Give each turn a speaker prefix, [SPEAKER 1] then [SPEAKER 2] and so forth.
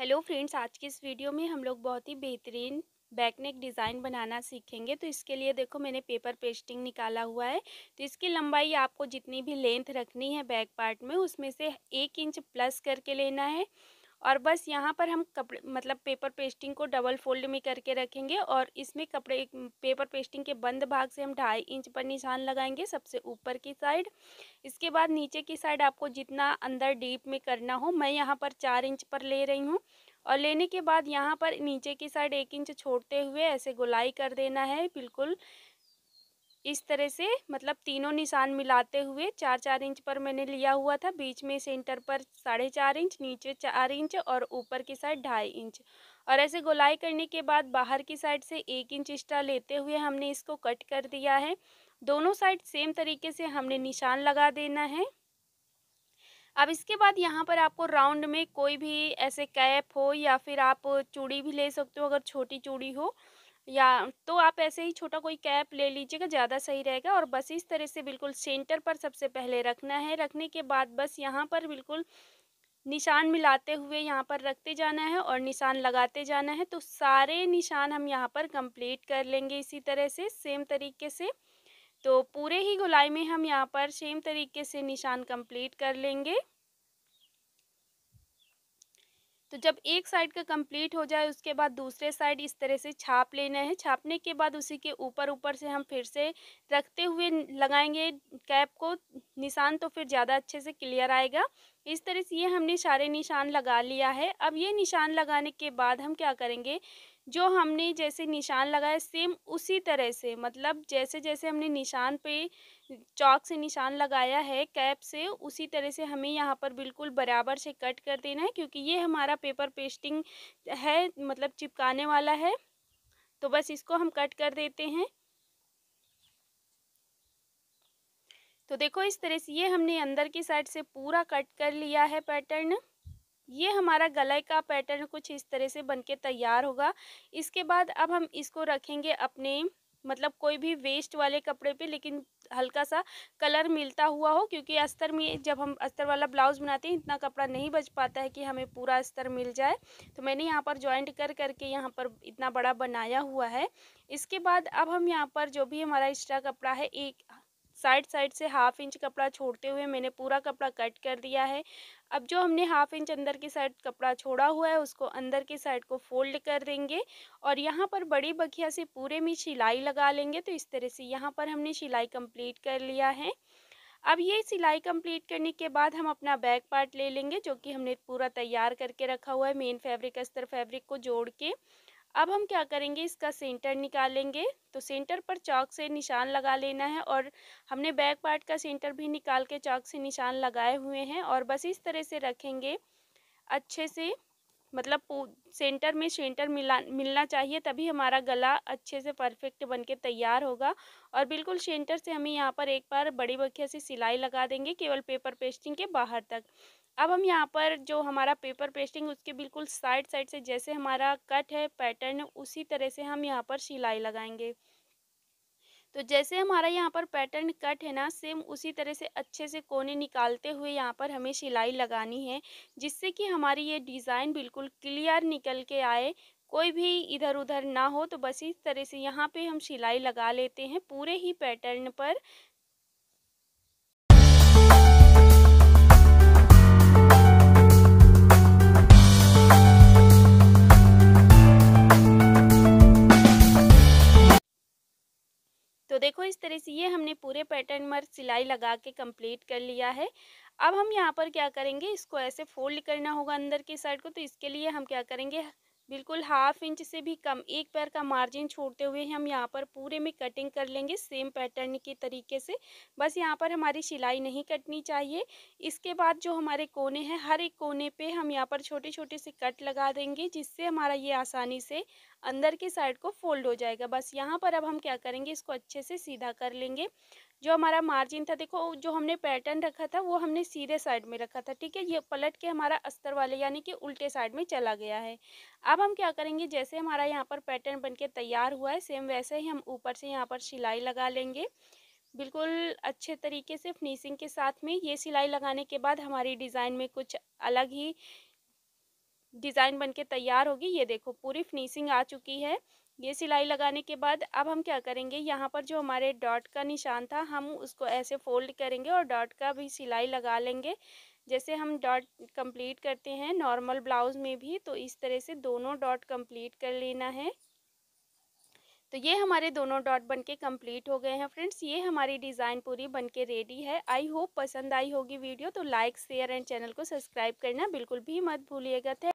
[SPEAKER 1] hello friends आज की इस वीडियो में हम लोग बहुत ही बेहतरीन बैकनेक डिज़ाइन बनाना सीखेंगे तो इसके लिए देखो मैंने पेपर पेस्टिंग निकाला हुआ है तो इसकी लंबाई आपको जितनी भी लेंथ रखनी है बैक पार्ट में उसमें से एक इंच प्लस करके लेना है और बस यहाँ पर हम कपड़े मतलब पेपर पेस्टिंग को डबल फोल्ड में करके रखेंगे और इसमें कपड़े पेपर पेस्टिंग के बंद भाग से हम ढाई इंच पर निशान लगाएंगे सबसे ऊपर की साइड इसके बाद नीचे की साइड आपको जितना अंदर डीप में करना हो मैं यहाँ पर चार इंच पर ले रही हूँ और लेने के बाद यहाँ पर नीचे की साइड एक इंच छोड़ते हुए ऐसे गुलाई कर देना है बिल्कुल इस तरह से मतलब तीनों निशान मिलाते हुए चार चार इंच पर मैंने लिया हुआ था बीच में सेंटर पर साढ़े चार इंच नीचे चार इंच और ऊपर की साइड ढाई इंच और ऐसे गोलाई करने के बाद बाहर की साइड से एक इंच एक्स्ट्रा लेते हुए हमने इसको कट कर दिया है दोनों साइड सेम तरीके से हमने निशान लगा देना है अब इसके बाद यहाँ पर आपको राउंड में कोई भी ऐसे कैप हो या फिर आप चूड़ी भी ले सकते हो अगर छोटी चूड़ी हो या तो आप ऐसे ही छोटा कोई कैप ले लीजिएगा ज़्यादा सही रहेगा और बस इस तरह से बिल्कुल सेंटर पर सबसे पहले रखना है रखने के बाद बस यहाँ पर बिल्कुल निशान मिलाते हुए यहाँ पर रखते जाना है और निशान लगाते जाना है तो सारे निशान हम यहाँ पर कंप्लीट कर लेंगे इसी तरह से सेम तरीके से तो पूरे ही गुलाई में हम यहाँ पर सेम तरीके से निशान कंप्लीट कर लेंगे तो जब एक साइड का कंप्लीट हो जाए उसके बाद दूसरे साइड इस तरह से छाप लेना है छापने के बाद उसी के ऊपर ऊपर से हम फिर से रखते हुए लगाएंगे कैप को निशान तो फिर ज़्यादा अच्छे से क्लियर आएगा इस तरह से ये हमने सारे निशान लगा लिया है अब ये निशान लगाने के बाद हम क्या करेंगे जो हमने जैसे निशान लगाया सेम उसी तरह से मतलब जैसे जैसे हमने निशान पे चौक से निशान लगाया है कैप से उसी तरह से हमें यहाँ पर बिल्कुल बराबर से कट कर देना है क्योंकि ये हमारा पेपर पेस्टिंग है मतलब चिपकाने वाला है तो बस इसको हम कट कर देते हैं तो देखो इस तरह से ये हमने अंदर की साइड से पूरा कट कर लिया है पैटर्न ये हमारा गले का पैटर्न कुछ इस तरह से बनके तैयार होगा इसके बाद अब हम इसको रखेंगे अपने मतलब कोई भी वेस्ट वाले कपड़े पे लेकिन हल्का सा कलर मिलता हुआ हो क्योंकि अस्तर में जब हम अस्तर वाला ब्लाउज बनाते हैं इतना कपड़ा नहीं बच पाता है कि हमें पूरा अस्तर मिल जाए तो मैंने यहाँ पर जॉइंट कर करके यहाँ पर इतना बड़ा बनाया हुआ है इसके बाद अब हम यहाँ पर जो भी हमारा एक्स्ट्रा कपड़ा है एक साइड साइड से हाफ इंच कपड़ा छोड़ते हुए मैंने पूरा कपड़ा कट कर दिया है अब जो हमने हाफ इंच अंदर की साइड कपड़ा छोड़ा हुआ है उसको अंदर की साइड को फोल्ड कर देंगे और यहाँ पर बड़ी बखिया से पूरे में सिलाई लगा लेंगे तो इस तरह से यहाँ पर हमने सिलाई कंप्लीट कर लिया है अब ये सिलाई कंप्लीट करने के बाद हम अपना बैक पार्ट ले लेंगे जो कि हमने पूरा तैयार करके रखा हुआ है मेन फैब्रिक अस्तर फैब्रिक को जोड़ के अब हम क्या करेंगे इसका सेंटर निकालेंगे तो सेंटर पर चौक से निशान लगा लेना है और हमने बैक पार्ट का सेंटर भी निकाल के चौक से निशान लगाए हुए हैं और बस इस तरह से रखेंगे अच्छे से मतलब सेंटर में सेंटर मिला मिलना चाहिए तभी हमारा गला अच्छे से परफेक्ट बन के तैयार होगा और बिल्कुल सेंटर से हमें यहाँ पर एक बार बड़ी बखिया से सिलाई लगा देंगे केवल पेपर पेस्टिंग के बाहर तक अब हम यहाँ पर जो हमारा पेपर पेस्टिंग उसके बिल्कुल साइड साइड से जैसे हमारा कट है पैटर्न उसी तरह से हम यहाँ पर सिलाई लगाएंगे तो जैसे हमारा यहाँ पर पैटर्न कट है ना सेम उसी तरह से अच्छे से कोने निकालते हुए यहाँ पर हमें सिलाई लगानी है जिससे कि हमारी ये डिज़ाइन बिल्कुल क्लियर निकल के आए कोई भी इधर उधर ना हो तो बस इस तरह से यहाँ पे हम सिलाई लगा लेते हैं पूरे ही पैटर्न पर हमने पूरे पैटर्न पर सिलाई लगा के कंप्लीट कर लिया है अब हम यहाँ पर क्या करेंगे इसको ऐसे फोल्ड करना होगा अंदर की साइड को तो इसके लिए हम क्या करेंगे बिल्कुल हाफ इंच से भी कम एक पैर का मार्जिन छोड़ते हुए हम यहाँ पर पूरे में कटिंग कर लेंगे सेम पैटर्न के तरीके से बस यहाँ पर हमारी सिलाई नहीं कटनी चाहिए इसके बाद जो हमारे कोने हैं हर एक कोने पे हम यहाँ पर छोटे छोटे से कट लगा देंगे जिससे हमारा ये आसानी से अंदर की साइड को फोल्ड हो जाएगा बस यहाँ पर अब हम क्या करेंगे इसको अच्छे से सीधा कर लेंगे जो हमारा मार्जिन था देखो जो हमने पैटर्न रखा था वो हमने सीधे साइड में रखा था ठीक है ये पलट के हमारा अस्तर वाले यानी कि उल्टे साइड में चला गया है अब हम क्या करेंगे जैसे हमारा यहाँ पर पैटर्न बन के तैयार हुआ है सेम वैसे ही हम ऊपर से यहाँ पर सिलाई लगा लेंगे बिल्कुल अच्छे तरीके से फिनिशिंग के साथ में ये सिलाई लगाने के बाद हमारी डिज़ाइन में कुछ अलग ही डिज़ाइन बन के तैयार होगी ये देखो पूरी फिनिशिंग आ चुकी है ये सिलाई लगाने के बाद अब हम क्या करेंगे यहाँ पर जो हमारे डॉट का निशान था हम उसको ऐसे फोल्ड करेंगे और डॉट का भी सिलाई लगा लेंगे जैसे हम डॉट कंप्लीट करते हैं नॉर्मल ब्लाउज़ में भी तो इस तरह से दोनों डॉट कंप्लीट कर लेना है तो ये हमारे दोनों डॉट बनके कंप्लीट हो गए हैं फ्रेंड्स ये हमारी डिज़ाइन पूरी बनके रेडी है आई होप पसंद आई होगी वीडियो तो लाइक शेयर एंड चैनल को सब्सक्राइब करना बिल्कुल भी मत भूलिएगा